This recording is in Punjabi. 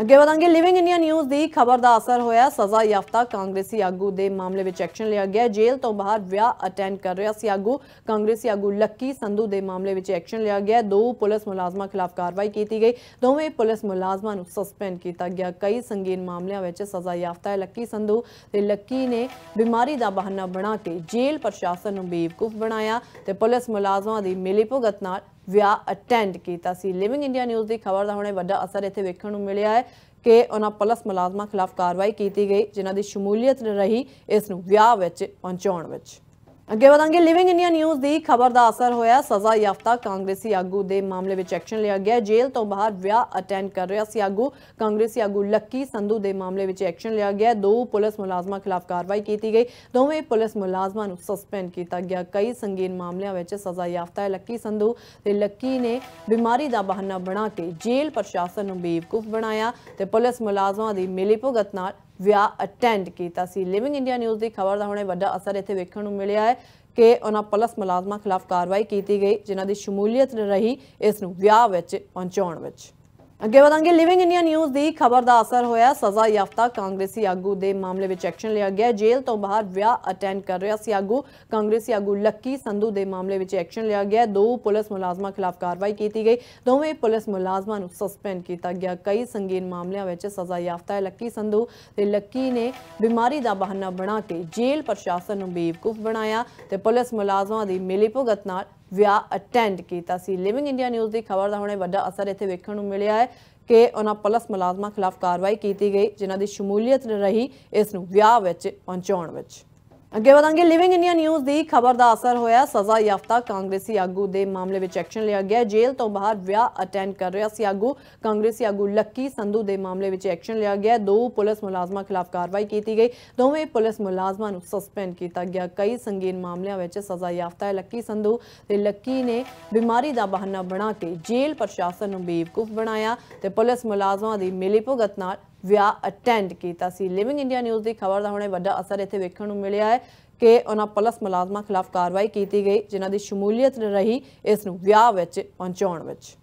ਅੱਗੇ ਵਧਾਂਗੇ ਲਿਵਿੰਗ ਇੰਡੀਆ ਨਿਊਜ਼ ਦੀ ਖਬਰ ਦਾ ਅਸਰ ਹੋਇਆ ਸਜ਼ਾ ਯਾਫਤਾ ਕਾਂਗਰਸੀ ਆਗੂ ਦੇ ਮਾਮਲੇ ਵਿੱਚ ਐਕਸ਼ਨ ਲਿਆ ਗਿਆ ਜੇਲ੍ਹ ਤੋਂ ਬਾਹਰ ਵਿਆਹ ਅਟੈਂਡ ਕਰ ਰਿਹਾ ਸੀ ਆਗੂ ਕਾਂਗਰਸੀ ਆਗੂ ਲੱਕੀ ਸੰਧੂ ਦੇ ਮਾਮਲੇ ਵਿੱਚ ਐਕਸ਼ਨ ਲਿਆ ਗਿਆ ਦੋ ਪੁਲਿਸ ਮੁਲਾਜ਼ਮਾਂ ਖਿਲਾਫ ਕਾਰਵਾਈ ਕੀਤੀ ਗਈ ਦੋਵੇਂ ਪੁਲਿਸ ਮੁਲਾਜ਼ਮਾਂ ਨੂੰ ਸਸਪੈਂਡ ਕੀਤਾ ਗਿਆ ਕਈ ਸੰਗੀਨ ਮਾਮਲਿਆਂ ਵਿੱਚ ਸਜ਼ਾ ਯਾਫਤਾ ਲੱਕੀ ਸੰਧੂ ਤੇ ਲੱਕੀ ਨੇ ਬਿਮਾਰੀ ਦਾ ਬਹਾਨਾ ਬਣਾ ਕੇ ਜੇਲ੍ਹ ਪ੍ਰਸ਼ਾਸਨ ਨੂੰ ਬੇਵਕੂਫ ਬਣਾਇਆ ਤੇ ਪੁਲਿਸ ਮੁਲਾਜ਼ਮਾਂ ਦੀ ਮਿਲੀਭੁਗਤ ਨਾਲ ਵਿਆਹ ਅਟੈਂਡ ਕੀਤਾ ਸੀ ਲਿਵਿੰਗ ਇੰਡੀਆ ਨਿਊਜ਼ ਦੀ ਖਬਰ ਦਾ ਹੁਣੇ ਵੱਡਾ ਅਸਰ ਇੱਥੇ ਵੇਖਣ ਨੂੰ ਮਿਲਿਆ ਹੈ ਕਿ ਉਹਨਾਂ ਪਲਸ ਮੁਲਾਜ਼ਮਾਂ ਖਿਲਾਫ ਕਾਰਵਾਈ ਕੀਤੀ ਗਈ ਜਿਨ੍ਹਾਂ ਦੀ ਸ਼ਮੂਲੀਅਤ ਰਹੀ ਇਸ ਨੂੰ ਵਿਆਹ ਵਿੱਚ ਪਹੁੰਚਾਉਣ ਵਿੱਚ ਅੱਗੇ ਵਧਾਂਗੇ ਲਿਵਿੰਗ ਇੰਡੀਆ ਨਿਊਜ਼ ਦੀ ਖਬਰ ਦਾ ਅਸਰ ਹੋਇਆ ਸਜ਼ਾ ਯਾਫਤਾ ਕਾਂਗਰਸੀ ਆਗੂ ਦੇ ਮਾਮਲੇ ਵਿੱਚ ਐਕਸ਼ਨ ਲਿਆ ਗਿਆ ਜੇਲ੍ਹ ਤੋਂ ਬਾਹਰ ਵਿਆਹ ਅਟੈਂਡ ਕਰ ਰਿਹਾ ਸੀ ਆਗੂ ਕਾਂਗਰਸੀ ਆਗੂ ਲੱਕੀ ਸੰਧੂ ਦੇ ਮਾਮਲੇ ਵਿੱਚ ਐਕਸ਼ਨ ਲਿਆ ਗਿਆ ਦੋ ਪੁਲਿਸ ਮੁਲਾਜ਼ਮਾਂ ਖਿਲਾਫ ਕਾਰਵਾਈ ਕੀਤੀ ਗਈ ਦੋਵੇਂ ਪੁਲਿਸ ਮੁਲਾਜ਼ਮਾਂ ਨੂੰ ਸਸਪੈਂਡ ਕੀਤਾ ਗਿਆ ਕਈ ਸੰਗੀਨ ਮਾਮਲਿਆਂ ਵਿੱਚ ਸਜ਼ਾ ਯਾਫਤਾ ਹੈ ਲੱਕੀ ਸੰਧੂ ਤੇ ਲੱਕੀ ਨੇ ਬਿਮਾਰੀ ਦਾ ਬਹਾਨਾ ਬਣਾ ਕੇ ਜੇਲ੍ਹ ਪ੍ਰਸ਼ਾਸਨ ਨੂੰ ਬੇਵਕੂਫ ਬਣਾਇਆ ਤੇ ਪੁਲਿਸ ਮੁਲਾਜ਼ਮਾਂ ਦੀ ਮਿਲੀਭੁਗਤ ਨਾਲ ਵਿਆਹ ਅਟੈਂਡ ਕੀਤਾ ਸੀ ਲਿਵਿੰਗ ਇੰਡੀਆ ਨਿਊਜ਼ ਦੀ ਖਬਰ ਦਾ ਹੁਣੇ ਵੱਡਾ ਅਸਰ ਇੱਥੇ ਵੇਖਣ ਨੂੰ ਮਿਲਿਆ ਹੈ ਕਿ ਉਹਨਾਂ ਪੁਲਿਸ ਮੁਲਾਜ਼ਮਾਂ ਖਿਲਾਫ ਕਾਰਵਾਈ ਕੀਤੀ ਗਈ ਜਿਨ੍ਹਾਂ ਦੀ ਸ਼ਮੂਲੀਅਤ ਰਹੀ ਇਸ ਨੂੰ ਵਿਆਹ ਵਿੱਚ ਪਹੁੰਚਾਉਣ ਵਿੱਚ ਅੱਗੇ ਵਧਾਂਗੇ ਲਿਵਿੰਗ ਇੰਡੀਆ ਨਿਊਜ਼ ਦੀ ਖਬਰ ਦਾ ਅਸਰ ਹੋਇਆ ਸਜ਼ਾ ਯਾਫਤਾ ਕਾਂਗਰਸੀ ਆਗੂ ਦੇ ਮਾਮਲੇ ਵਿੱਚ ਐਕਸ਼ਨ ਲਿਆ ਗਿਆ ਜੇਲ੍ਹ ਤੋਂ ਬਾਹਰ ਵਿਆਹ ਅਟੈਂਡ ਕਰ ਰਿਹਾ ਸੀ ਆਗੂ ਕਾਂਗਰਸੀ ਆਗੂ ਲੱਕੀ ਸੰਧੂ ਦੇ ਮਾਮਲੇ ਵਿੱਚ ਐਕਸ਼ਨ ਲਿਆ ਗਿਆ ਦੋ ਪੁਲਿਸ ਮੁਲਾਜ਼ਮਾਂ ਖਿਲਾਫ ਕਾਰਵਾਈ ਕੀਤੀ ਗਈ ਦੋਵੇਂ ਪੁਲਿਸ ਮੁਲਾਜ਼ਮਾਂ ਨੂੰ ਸਸਪੈਂਡ ਕੀਤਾ ਗਿਆ ਕਈ ਸੰਗੀਨ ਮਾਮਲਿਆਂ ਵਿੱਚ ਸਜ਼ਾ ਯਾਫਤਾ ਹੈ ਲੱਕੀ ਸੰਧੂ ਤੇ ਲੱਕੀ ਨੇ ਬਿਮਾਰੀ ਦਾ ਬਹਾਨਾ ਬਣਾ ਕੇ ਜੇਲ੍ਹ ਪ੍ਰਸ਼ਾਸਨ ਨੂੰ ਬੇਵਕੂਫ ਬਣਾਇਆ ਤੇ ਪੁਲਿਸ ਮੁਲਾਜ਼ਮਾਂ ਦੀ ਮਿਲੀਭੁਗਤ ਨਾਲ ਵਿਆਹ ਅਟੈਂਡ ਕੀਤਾ ਸੀ ਲਿਵਿੰਗ ਇੰਡੀਆ ਨਿਊਜ਼ ਦੀ ਖਬਰ ਦਾ ਹੁਣੇ ਵੱਡਾ ਅਸਰ ਇੱਥੇ ਵੇਖਣ ਨੂੰ ਮਿਲਿਆ ਹੈ ਕਿ ਉਹਨਾਂ ਪੁਲਿਸ ਮੁਲਾਜ਼ਮਾਂ ਖਿਲਾਫ ਕਾਰਵਾਈ ਕੀਤੀ ਗਈ ਜਿਨ੍ਹਾਂ ਦੀ ਸ਼ਮੂਲੀਅਤ ਰਹੀ ਇਸ ਨੂੰ ਵਿਆਹ ਵਿੱਚ ਪਹੁੰਚਾਉਣ ਵਿੱਚ ਅੱਗੇ ਵਧਾਂਗੇ ਲਿਵਿੰਗ ਇੰਡੀਆ ਨਿਊਜ਼ ਦੀ ਖਬਰ ਦਾ ਅਸਰ ਹੋਇਆ ਸਜ਼ਾ ਯਾਫਤਾ ਕਾਂਗਰਸੀ ਆਗੂ ਦੇ ਮਾਮਲੇ ਵਿੱਚ ਐਕਸ਼ਨ ਲਿਆ ਗਿਆ ਜੇਲ੍ਹ ਤੋਂ ਬਾਹਰ ਵਿਆਹ ਅਟੈਂਡ ਕਰ ਰਿਹਾ ਸੀ ਆਗੂ ਕਾਂਗਰਸੀ ਆਗੂ ਲੱਕੀ ਸੰਧੂ ਦੇ ਮਾਮਲੇ ਵਿੱਚ ਐਕਸ਼ਨ ਲਿਆ ਗਿਆ ਦੋ ਪੁਲਿਸ ਮੁਲਾਜ਼ਮਾਂ ਖਿਲਾਫ ਕਾਰਵਾਈ ਕੀਤੀ ਗਈ ਦੋਵੇਂ ਪੁਲਿਸ ਮੁਲਾਜ਼ਮਾਂ ਨੂੰ ਸਸਪੈਂਡ ਕੀਤਾ ਗਿਆ ਕਈ ਸੰਗੀਨ ਮਾਮਲਿਆਂ ਵਿੱਚ ਸਜ਼ਾ ਯਾਫਤਾ ਹੈ ਲੱਕੀ ਸੰਧੂ ਤੇ ਲੱਕੀ ਨੇ ਬਿਮਾਰੀ ਦਾ ਬਹਾਨਾ ਬਣਾ ਕੇ ਜੇਲ੍ਹ ਪ੍ਰਸ਼ਾਸਨ ਨੂੰ ਬੇਵਕੂਫ ਬਣਾਇਆ ਤੇ ਪੁਲਿਸ ਮੁਲਾਜ਼ਮਾਂ ਦੀ ਮਿਲੀਭੁਗਤ ਨਾਲ ਵਿਆਹ ਅਟੈਂਡ ਕੀਤਾ ਸੀ ਲਿਵਿੰਗ ਇੰਡੀਆ ਨਿਊਜ਼ ਦੀ ਖਬਰ ਦਾ ਹੁਣੇ ਵੱਡਾ ਅਸਰ ਇੱਥੇ ਵੇਖਣ ਨੂੰ ਮਿਲਿਆ ਹੈ ਕਿ ਉਹਨਾਂ ਪੁਲਿਸ ਮੁਲਾਜ਼ਮਾਂ ਖਿਲਾਫ ਕਾਰਵਾਈ ਕੀਤੀ ਗਈ ਜਿਨ੍ਹਾਂ ਦੀ ਸ਼ਮੂਲੀਅਤ ਰਹੀ ਇਸ ਨੂੰ ਵਿਆਹ ਵਿੱਚ ਪਹੁੰਚਾਉਣ ਵਿੱਚ